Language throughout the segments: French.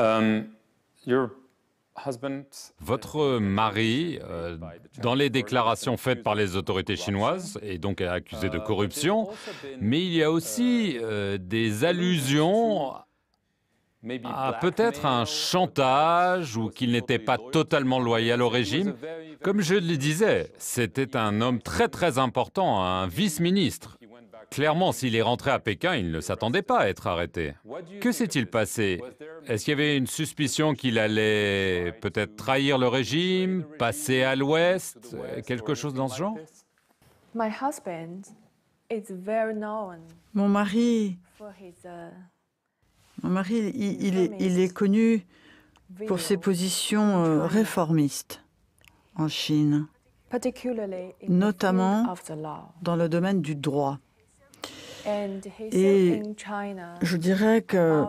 Euh, Votre mari, euh, dans les déclarations faites par les autorités chinoises, est donc accusé de corruption, mais il y a aussi euh, des allusions à peut-être un chantage ou qu'il n'était pas totalement loyal au régime. Comme je le disais, c'était un homme très très important, un vice-ministre. Clairement, s'il est rentré à Pékin, il ne s'attendait pas à être arrêté. Que s'est-il passé Est-ce qu'il y avait une suspicion qu'il allait peut-être trahir le régime, passer à l'Ouest, quelque chose dans ce genre Mon mari, uh, mari, est connu pour ses positions euh, réformistes en Chine, notamment dans le domaine du droit. Et je dirais que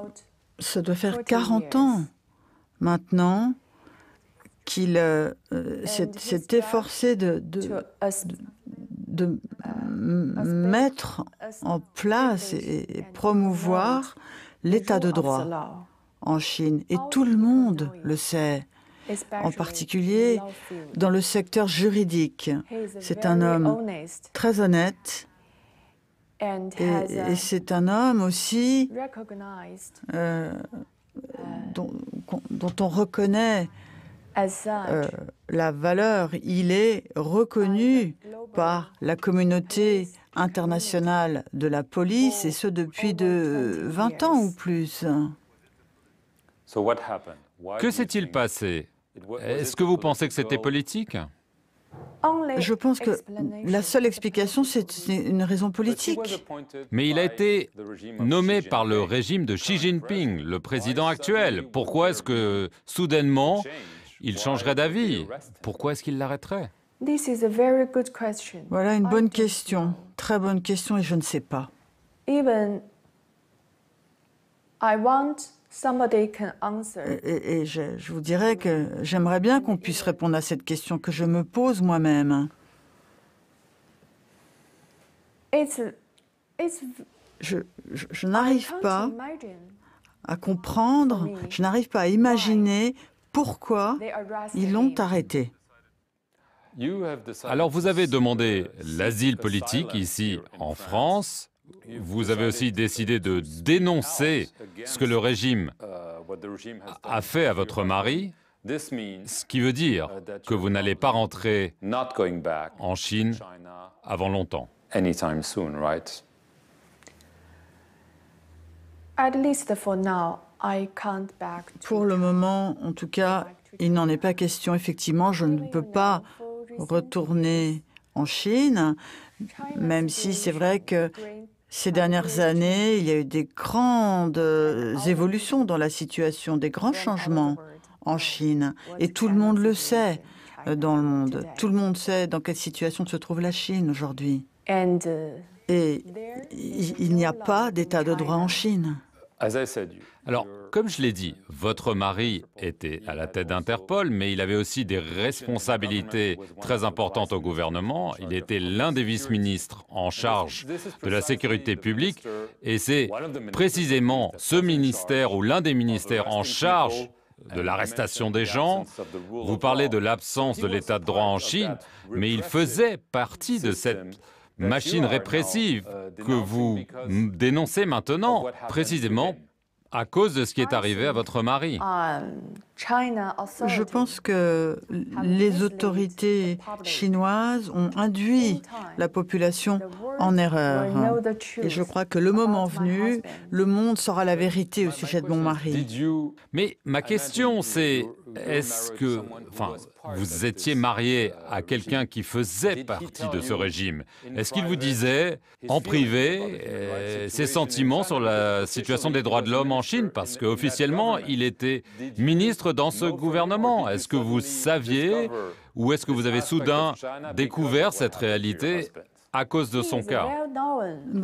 ça doit faire 40 ans maintenant qu'il euh, euh, s'est efforcé de, de, uh, mettre en place et promouvoir l'état de droit en Chine. Et tout le monde le sait, en particulier dans le secteur juridique. C'est un homme très honnête et, uh, c'est un homme aussi euh, uh, dont, on reconnaît euh, la valeur. Il est reconnu par la communauté internationale de la police, et ce depuis de 20 ans ou plus. Que s'est-il passé Est-ce que vous pensez que c'était politique je pense que la seule explication, c'est une raison politique. Mais il a été nommé par le régime de Xi Jinping, le président actuel. Pourquoi est-ce que soudainement il changerait d'avis Pourquoi est-ce qu'il l'arrêterait Voilà une bonne question, très bonne question et je ne sais pas. want et, je, vous dirais que j'aimerais bien qu'on puisse répondre à cette question que je me pose moi-même. je n'arrive pas à comprendre, je n'arrive pas à imaginer pourquoi ils l'ont arrêté. Alors vous avez demandé l'asile politique ici en France vous avez aussi décidé de dénoncer ce que le régime a fait à votre mari, ce qui veut dire que vous n'allez pas rentrer en Chine avant longtemps. Pour le moment, en tout cas, il n'en est pas question. Effectivement, je ne peux pas retourner en Chine, même si c'est vrai que ces dernières années, il y a eu des grandes euh, ah ah évolutions dans la situation, des grands changements en Chine. Et tout le monde le sait euh, dans le monde. Tout le monde sait dans quelle situation se trouve la Chine aujourd'hui. Euh, Et il n'y a pas d'état de droit en Chine. Alors, comme je l'ai dit, votre mari était à la tête d'Interpol, mais il avait aussi des responsabilités très importantes au gouvernement. Il était l'un des vice-ministres en charge de la sécurité publique, et c'est précisément ce ministère ou l'un des ministères en charge de l'arrestation des gens, vous parlez de l'absence de l'état de droit en Chine, mais il faisait partie de cette machine euh, répressive euh, que vous dénoncez maintenant, précisément à cause de ce qui est ah, arrivé à votre mari. Ah, je pense que les autorités chinoises ont induit la population en erreur. Et je crois que le moment venu, le monde saura la vérité au sujet de mon mari. Mais ma question, c'est, est-ce que enfin, vous étiez marié à quelqu'un qui faisait partie de ce régime Est-ce qu'il vous disait en privé eh, ses sentiments sur la situation des droits de l'homme en Chine Parce qu'officiellement, il était ministre dans ce gouvernement. Est-ce que vous saviez ou est-ce que vous avez soudain découvert cette réalité à cause de son cas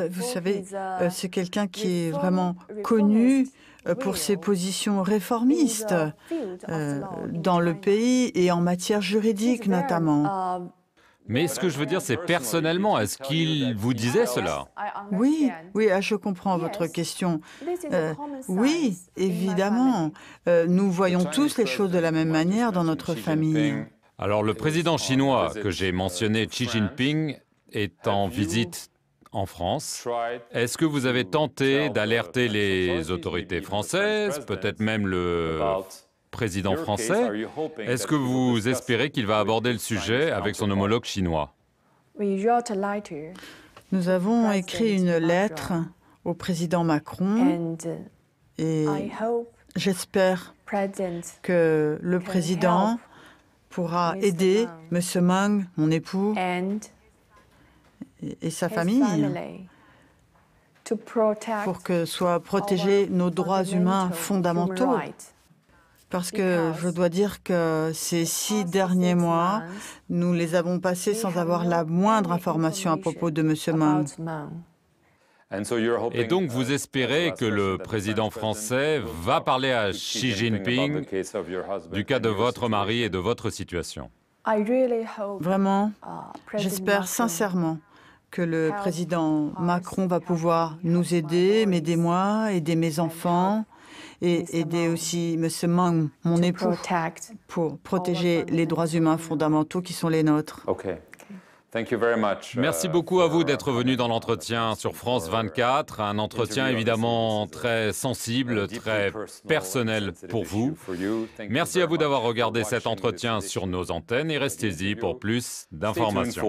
Vous savez, euh, c'est quelqu'un qui est vraiment connu euh, pour ses positions réformistes euh, dans le pays et en matière juridique notamment. Um, Mais ce que je veux dire, c'est personnellement, est-ce qu'il vous disait cela Oui, oui, ah, je comprends votre question. Euh, oui, évidemment. nous voyons tous les choses de la même manière dans notre famille. Alors le président chinois que j'ai uh, mentionné, Xi Jinping, est en visite en France. Est-ce que vous avez tenté d'alerter les autorités françaises, peut-être même le président français Est-ce que vous espérez qu'il va aborder le sujet avec son homologue chinois Nous avons écrit une lettre au président Macron uh, et j'espère que le président pourra aider M. Mang, mon époux, et sa famille pour que soient protégés nos droits humains fondamentaux. Parce que je dois dire que ces six derniers mois, nous les avons passés sans avoir la moindre information à propos de M. Meng. Et donc vous uh, espérez que le président français va parler à Xi Jinping du cas de votre mari et de votre situation. Vraiment, uh, j'espère sincèrement que le ah, président ah, Macron va pouvoir nous aider, m'aider moi, aider mes enfants et aider aussi M. Meng, mon époux, pour protéger les droits humains fondamentaux qui sont les nôtres. Merci euh, beaucoup à vous d'être venu dans l'entretien sur France 24, euh, un entretien évidemment uh, très sensible, très personnel pour vous. Merci à vous d'avoir regardé cet entretien sur nos antennes et restez-y pour plus d'informations.